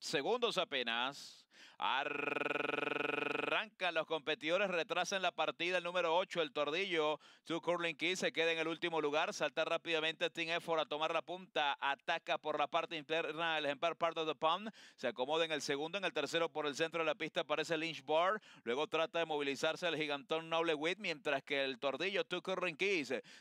segundos apenas los competidores, retrasan la partida. El número 8, el Tordillo, Tu Curling se queda en el último lugar. Salta rápidamente Team Effort a tomar la punta. Ataca por la parte interna el ejemplar Part of the Se acomoda en el segundo. En el tercero, por el centro de la pista, aparece Lynch Bar. Luego trata de movilizarse el gigantón Noble Witt, mientras que el Tordillo, Two Curling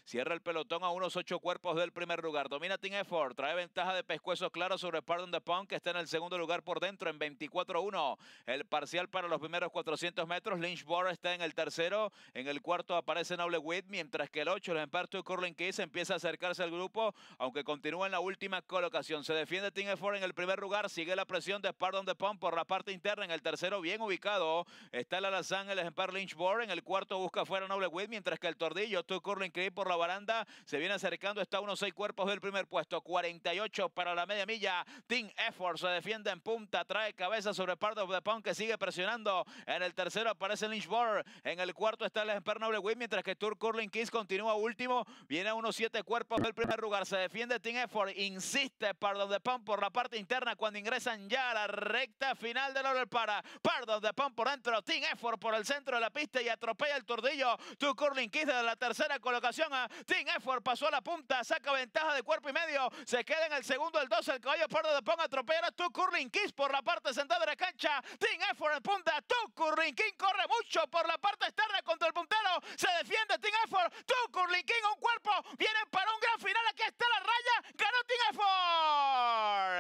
cierra el pelotón a unos ocho cuerpos del primer lugar. Domina Team Effort, trae ventaja de pescuezos claros sobre Part of the Pound, que está en el segundo lugar por dentro en 24-1. El parcial para los primeros 400 400 metros. Lynchborough está en el tercero. En el cuarto aparece Noble Witt, mientras que el 8, el Emperto Curling Keys empieza a acercarse al grupo, aunque continúa en la última colocación. Se defiende Team Effort en el primer lugar. Sigue la presión de Pardon de Pump por la parte interna. En el tercero, bien ubicado, está el Alazán, el ejemplar Lynchborough. En el cuarto busca fuera Noble Witt, mientras que el Tordillo, Two Curling Keys por la baranda, se viene acercando. Está a unos seis cuerpos del primer puesto. 48 para la media milla. Team Effort se defiende en punta, trae cabeza sobre Pardon de Pump que sigue presionando en el tercero aparece Lynch Bar. En el cuarto está el Noble mientras que Tour Curling Kiss continúa último. Viene a unos siete cuerpos del primer lugar. Se defiende Team Effort. Insiste Pardo de Pan por la parte interna cuando ingresan ya a la recta final del Laurel para Pardon de Pan por dentro. Team Effort por el centro de la pista y atropella el tordillo. Tour Curling Kiss desde la tercera colocación. Team Effort pasó a la punta, saca ventaja de cuerpo y medio. Se queda en el segundo, el 12. El caballo Pardo de Pan atropella a Tour Curling Kiss por la parte central de la cancha. Team Effort en punta. Tour Curling King corre mucho por la parte externa contra el puntero. Se defiende Ting Effort. Tú, Curling King, un cuerpo. Viene para un gran final. Aquí está la raya. Ganó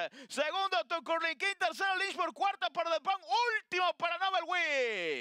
Team Effort. Segundo, tu Curling King. Tercero, Lynchburg. Cuarto para The Último para Novel